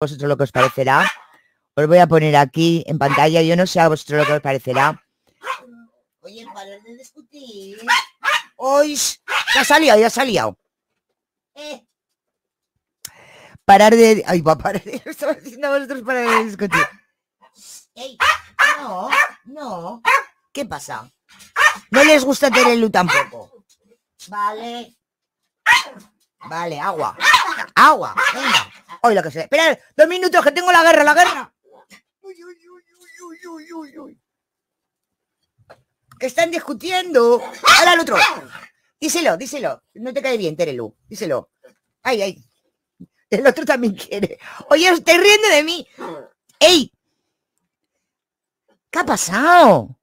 vosotros lo que os parecerá. Os voy a poner aquí en pantalla, yo no sé a vosotros lo que os parecerá. Oye, para de discutir. Hoy ya ha salido ya ha salido eh. Parar de... Ay, papá, parar de... Estaba diciendo a vosotros para de discutir. Ey, no, no. ¿Qué pasa? No les gusta Terelu tampoco. Vale. Vale, agua. Agua. Venga. Hoy lo que se. Espera, dos minutos que tengo la guerra, la guerra. Uy, uy, uy, uy, uy, uy, Están discutiendo. Ahora al otro. Díselo, díselo. No te cae bien, Terelu. Díselo. Ay, ay. El otro también quiere. Oye, estoy riendo de mí. ¡Ey! ¿Qué ha pasado?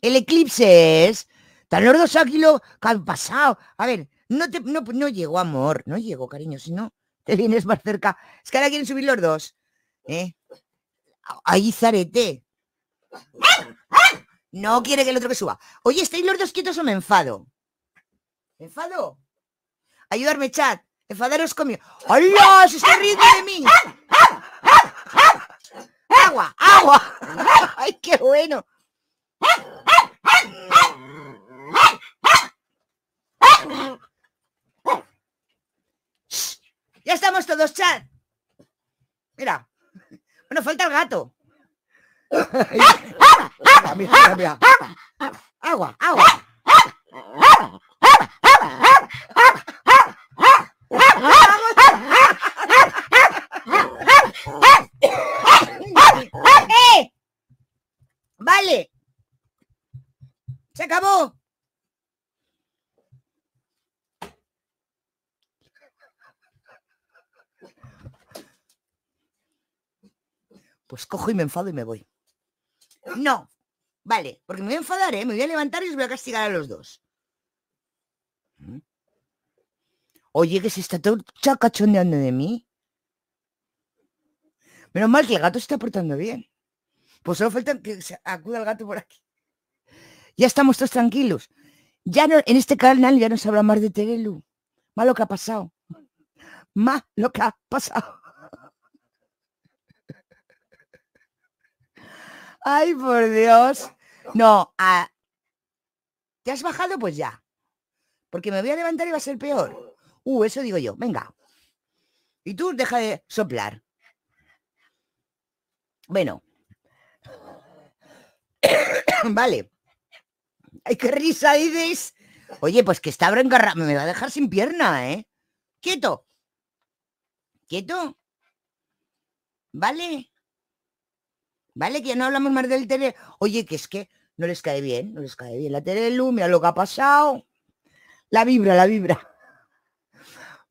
El eclipse es. Tan los dos lo... qué ha pasado. A ver, no, te, no, no llegó amor, no llegó cariño, si no te vienes más cerca. Es que ahora quieren subir los dos. ¿eh? Ahí zarete. No quiere que el otro que suba. Oye, ¿estáis los dos quietos o me enfado? enfado? Ayudarme, chat. Enfadaros conmigo. ¡Hola! ¡Se está riendo de mí! ¡Agua! ¡Agua! ¡Ay, qué bueno! Ya estamos todos, chat. Mira. Bueno, falta el gato. Agua, Agua, agua. Vale. Se acabó. pues cojo y me enfado y me voy. No, vale, porque me voy a enfadar, ¿eh? me voy a levantar y os voy a castigar a los dos. ¿Mm? Oye, que se está todo chacachondeando de mí. Menos mal que el gato se está portando bien. Pues solo falta que se acuda el gato por aquí. Ya estamos todos tranquilos. Ya no, en este canal ya no se habla más de Terelu. Malo que ha pasado. Más lo que ha pasado. Ay, por Dios. No, ¿te has bajado? Pues ya. Porque me voy a levantar y va a ser peor. Uh, eso digo yo. Venga. Y tú deja de soplar. Bueno. vale. Ay, qué risa, dices! Oye, pues que está broengarrado, Me va a dejar sin pierna, ¿eh? Quieto. Quieto. ¿Vale? ¿vale? Que no hablamos más del tele Oye, que es que no les cae bien, no les cae bien la Terelu, mira lo que ha pasado. La vibra, la vibra.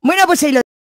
Bueno, pues ahí lo